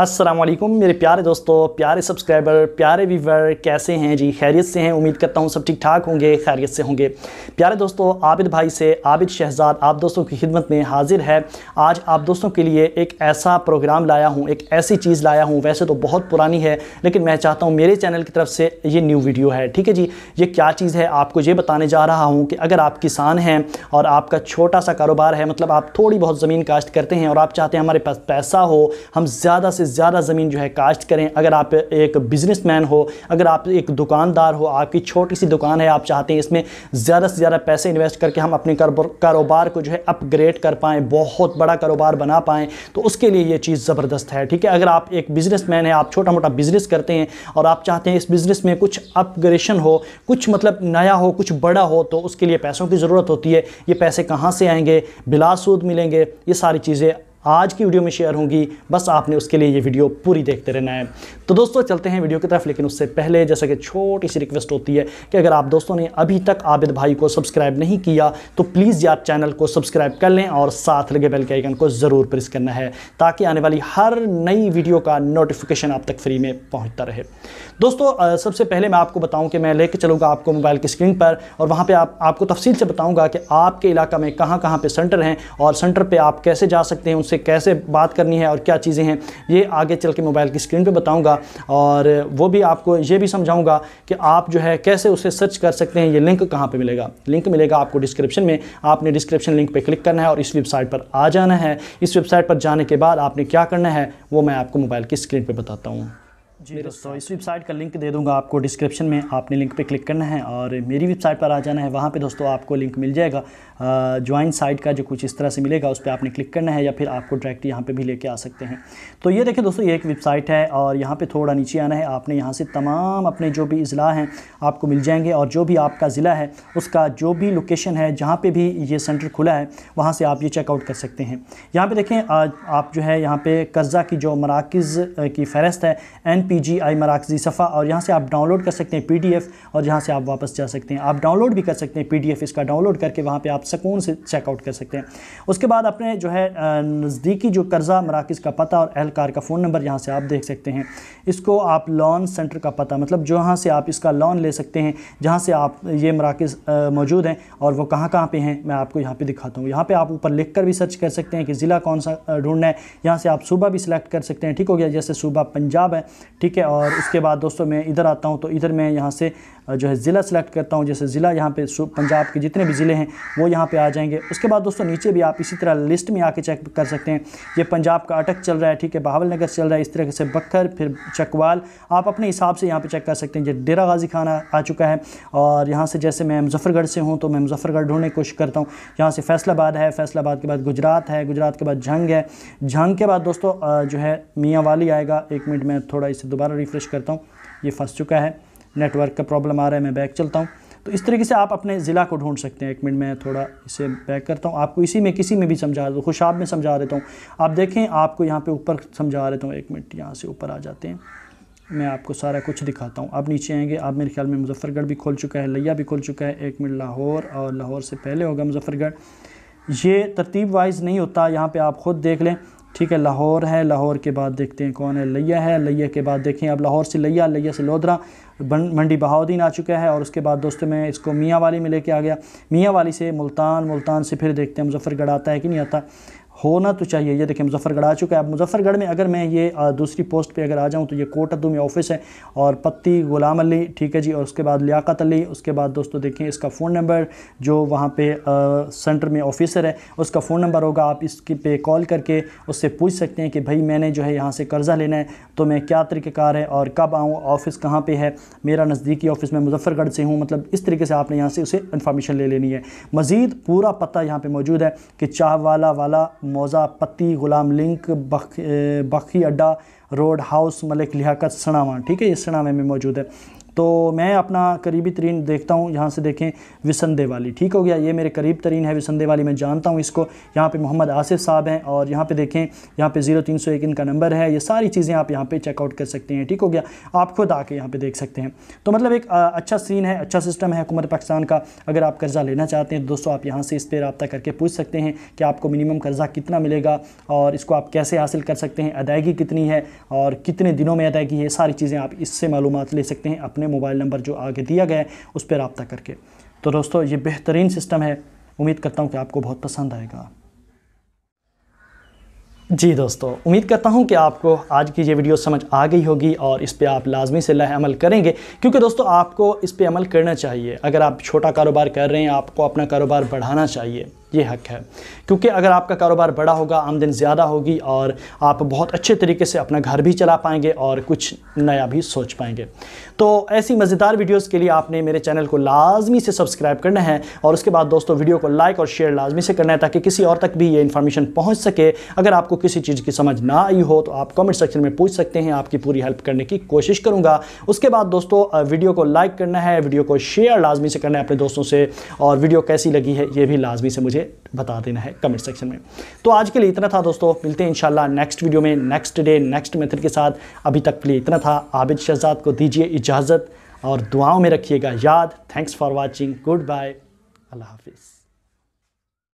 असलम मेरे प्यारे दोस्तों प्यारे सब्सक्राइबर प्यारे व्यूवर कैसे हैं जी खैरियत से हैं उम्मीद करता हूँ सब ठीक ठाक होंगे खैरियत से होंगे प्यारे दोस्तों आबिद भाई से आबिद शहजाद आप दोस्तों की खिदमत में हाजिर है आज आप दोस्तों के लिए एक ऐसा प्रोग्राम लाया हूँ एक ऐसी चीज़ लाया हूँ वैसे तो बहुत पुरानी है लेकिन मैं चाहता हूँ मेरे चैनल की तरफ से ये न्यू वीडियो है ठीक है जी ये क्या चीज़ है आपको ये बताने जा रहा हूँ कि अगर आप किसान हैं और आपका छोटा सा कारोबार है मतलब आप थोड़ी बहुत ज़मीन काश्त करते हैं और आप चाहते हैं हमारे पास पैसा हो हम ज़्यादा से ज़्यादा ज़मीन जो है काश्त करें अगर आप एक बिज़नेस हो अगर आप एक दुकानदार हो आपकी छोटी सी दुकान है आप चाहते हैं इसमें ज़्यादा से ज़्यादा पैसे इन्वेस्ट करके हम अपने कारोबार को जो है अपग्रेड कर पाएँ बहुत बड़ा कारोबार बना पाएँ तो उसके लिए ये चीज़ ज़बरदस्त है ठीक है अगर आप एक मैन है आप छोटा मोटा बिजनेस करते हैं और आप चाहते हैं इस बिज़नेस में कुछ अपग्रेशन हो कुछ मतलब नया हो कुछ बड़ा हो तो उसके लिए पैसों की ज़रूरत होती है ये पैसे कहाँ से आएंगे बिलासूद मिलेंगे ये सारी चीज़ें आज की वीडियो में शेयर होंगी बस आपने उसके लिए ये वीडियो पूरी देखते रहना है तो दोस्तों चलते हैं वीडियो की तरफ लेकिन उससे पहले जैसा कि छोटी सी रिक्वेस्ट होती है कि अगर आप दोस्तों ने अभी तक आबिद भाई को सब्सक्राइब नहीं किया तो प्लीज़ यार चैनल को सब्सक्राइब कर लें और साथ लगे बेल के आइकन को ज़रूर प्रेस करना है ताकि आने वाली हर नई वीडियो का नोटिफिकेशन आप तक फ्री में पहुँचता रहे दोस्तों सबसे पहले मैं आपको बताऊँ कि मैं लेकर चलूँगा आपको मोबाइल की स्क्रीन पर और वहाँ पर आप, आपको तफसील से बताऊँगा कि आपके इलाका में कहाँ कहाँ पर सेंटर हैं और सेंटर पर आप कैसे जा सकते हैं उससे कैसे बात करनी है और क्या चीज़ें हैं ये आगे चल के मोबाइल की स्क्रीन पर बताऊँगा और वो भी आपको ये भी समझाऊँगा कि आप जो है कैसे उसे सर्च कर सकते हैं ये लिंक कहाँ पर मिलेगा लिंक मिलेगा आपको डिस्क्रिप्शन में आपने डिस्क्रिप्शन लिंक पर क्लिक करना है और इस वेबसाइट पर आ जाना है इस वेबसाइट पर जाने के बाद आपने क्या करना है वो मैं आपको मोबाइल की स्क्रीन पर बताता हूँ जी दोस्तों इस वेबसाइट का लिंक दे दूंगा आपको डिस्क्रिप्शन में आपने लिंक पे क्लिक करना है और मेरी वेबसाइट पर आ जाना है वहाँ पे दोस्तों आपको लिंक मिल जाएगा ज्वाइन साइट का जो कुछ इस तरह से मिलेगा उस पर आपने क्लिक करना है या फिर आपको डायरेक्ट यहाँ पे भी लेके आ सकते हैं तो ये देखें दोस्तों ये एक वेबसाइट है और यहाँ पर थोड़ा नीचे आना है आपने यहाँ से तमाम अपने जो भी अज़ला हैं आपको मिल जाएंगे और जो भी आपका ज़िला है उसका जो भी लोकेशन है जहाँ पर भी ये सेंटर खुला है वहाँ से आप ये चेकआउट कर सकते हैं यहाँ पर देखें आप जो है यहाँ पर कर्जा की जो मराकज़ की फहरस्त है एन पी जी आई मराकजी सफ़ा और यहाँ से आप डाउनलोड कर सकते हैं पी डी एफ़ और यहाँ से आप वापस जा सकते हैं आप डाउनलोड भी कर सकते हैं पी डी एफ़ इसका डाउनलोड करके वहाँ पर आप सकून से चेकआउट कर सकते हैं उसके बाद अपने जो है नज़दीकी जो कर्ज़ा मराकज़ का पता और एहलकार का फ़ोन नंबर यहाँ से आप देख सकते हैं इसको आप लॉन सेंटर का पता मतलब जहाँ से आप इसका लॉन ले सकते हैं जहाँ से आप ये मराकज़ मौजूद हैं और वो कहाँ कहाँ पर हैं मैं आपको यहाँ पर दिखाता हूँ यहाँ पर आप ऊपर लिख कर भी सर्च कर सकते हैं कि ज़िला कौन सा ढूंढना है यहाँ से आप सूबा भी सिलेक्ट कर सकते हैं ठीक हो गया जैसे सूबा पंजाब है ठीक है और इसके बाद दोस्तों मैं इधर आता हूँ तो इधर मैं यहाँ से जो है ज़िला सेलेक्ट करता हूँ जैसे ज़िला यहाँ पे पंजाब के जितने भी ज़िले हैं वो यहाँ पे आ जाएंगे उसके बाद दोस्तों नीचे भी आप इसी तरह लिस्ट में आके चेक कर सकते हैं ये पंजाब का अटक चल रहा है ठीक है बहावल नगर चल रहा है इस तरह से बखर फिर चकवाल आप अपने हिसाब से यहाँ पर चेक कर सकते हैं जो डेरा गाजी खाना आ चुका है और यहाँ से जैसे मैं मुजफ्फरगढ़ से हूँ तो मैं मुजफ्फरगढ़ ढूंढने की कोशिश करता हूँ यहाँ से फैसलाबाद है फैसलाबाद के बाद गुजरात है गुजरात के बाद झंग है झंग के बाद दोस्तों जो है मियाँ वाली आएगा एक मिनट में थोड़ा इसे दोबारा रिफ़्रेश करता हूँ ये फंस चुका है नेटवर्क का प्रॉब्लम आ रहा है मैं बैक चलता हूँ तो इस तरीके से आप अपने ज़िला को ढूंढ सकते हैं एक मिनट मैं थोड़ा इसे बैक करता हूँ आपको इसी में किसी में भी समझा देता हूँ खुशाब में समझा देता हूँ आप देखें आपको यहाँ पे ऊपर समझा देता हूँ एक मिनट यहाँ से ऊपर आ जाते हैं मैं आपको सारा कुछ दिखाता हूँ आप नीचे आएंगे आप मेरे ख्याल में मुजफ्फरगढ़ भी खोल चुका है लिया भी खोल चुका है एक मिनट लाहौर और लाहौर से पहले होगा मुजफ्फरगढ़ ये तरतीब वाइज नहीं होता यहाँ पे आप ख़ुद देख लें ठीक है लाहौर है लाहौर के बाद देखते हैं कौन है लिया है लिया के बाद देखें अब लाहौर से लिया लिया से लोधरा मंडी बहाउद्दीन आ चुका है और उसके बाद दोस्तों मैं इसको मियाँ वाली में लेके आ गया मियाँ वाली से मुल्तान मुल्तान से फिर देखते हैं मुजफ्फरगढ़ आता है कि नहीं आता होना तो चाहिए ये देखिए मुजफ्फरगढ़ आ चुका है अब मुजफ्फरगढ़ में अगर मैं ये दूसरी पोस्ट पे अगर आ जाऊँ तो ये कोटद्दू में ऑफिस है और पत्ती गुलाम अली ठीक है जी और उसके बाद लियाकत अली उसके बाद दोस्तों देखें इसका फ़ोन नंबर जो वहाँ पे सेंटर में ऑफिसर है उसका फ़ोन नंबर होगा आप इसके पे कॉल करके उससे पूछ सकते हैं कि भाई मैंने जो है यहाँ से कर्ज़ा लेना है तो मैं क्या तरीक़ेकार है और कब आऊँ ऑफ़िस कहाँ पर है मेरा नज़दीकी ऑफ़िस में मुजफ्फरगढ़ से हूँ मतलब इस तरीके से आपने यहाँ से उसे इन्फॉर्मेशन ले लेनी है मज़ीद पूरा पता यहाँ पर मौजूद है कि चाह वाला वाला मौज़ा पत्ती गुलाम लिंक बख बखी अड्डा रोड हाउस मलिक लियाकत सनावा ठीक है ये सनावे में मौजूद है तो मैं अपना करीबी तरीन देखता हूँ यहाँ से देखें विसंदे वाली ठीक हो गया ये मेरे करीब तरीन है विसंदे वाली मैं जानता हूँ इसको यहाँ पे मोहम्मद आसिफ साहब हैं और यहाँ पे देखें यहाँ पे ज़ीरो तीन सौ एक इनका नंबर है ये सारी चीज़ें आप यहाँ पे चेकआउट कर सकते हैं ठीक हो गया आप खुद आके यहाँ पर देख सकते हैं तो मतलब एक आ, अच्छा सीन है अच्छा सिस्टम है हुकूमत पाकिस्तान का अगर आप कर्ज़ा लेना चाहते हैं तो दोस्तों आप यहाँ से इस पर रबता करके पूछ सकते हैं कि आपको मिनिमम कर्ज़ा कितना मिलेगा और इसको आप कैसे हासिल कर सकते हैं अदायगी कितनी है और कितने दिनों में अदायगी है सारी चीज़ें आप इससे मालूम ले सकते हैं अपने अपने मोबाइल नंबर जो आगे दिया गया है उस पर रबता करके तो दोस्तों ये बेहतरीन सिस्टम है उम्मीद करता हूँ कि आपको बहुत पसंद आएगा जी दोस्तों उम्मीद करता हूं कि आपको आज की ये वीडियो समझ आ गई होगी और इस पर आप लाजमी से लहमल अमल करेंगे क्योंकि दोस्तों आपको इस पर अमल करना चाहिए अगर आप छोटा कारोबार कर रहे हैं आपको अपना कारोबार बढ़ाना चाहिए ये हक है क्योंकि अगर आपका कारोबार बड़ा होगा आमदन ज़्यादा होगी और आप बहुत अच्छे तरीके से अपना घर भी चला पाएंगे और कुछ नया भी सोच पाएंगे तो ऐसी मज़ेदार वीडियोस के लिए आपने मेरे चैनल को लाजमी से सब्सक्राइब करना है और उसके बाद दोस्तों वीडियो को लाइक और शेयर लाजमी से करना है ताकि किसी और तक भी ये इन्फॉर्मेशन पहुँच सके अगर आपको किसी चीज़ की समझ ना आई हो तो आप कॉमेंट सेक्शन में पूछ सकते हैं आपकी पूरी हेल्प करने की कोशिश करूँगा उसके बाद दोस्तों वीडियो को लाइक करना है वीडियो को शेयर लाजमी से करना है अपने दोस्तों से और वीडियो कैसी लगी है ये भी लाजमी से मुझे मुझे बता देना है कमेंट सेक्शन में तो आज के लिए इतना था दोस्तों मिलते हैं इंशाल्लाह नेक्स्ट वीडियो में नेक्स्ट डे नेक्स्ट मेथड के साथ अभी तक के लिए इतना था आबिद शहजाद को दीजिए इजाज़त और दुआओं में रखिएगा याद thanks for watching goodbye अल्लाह हाफिज़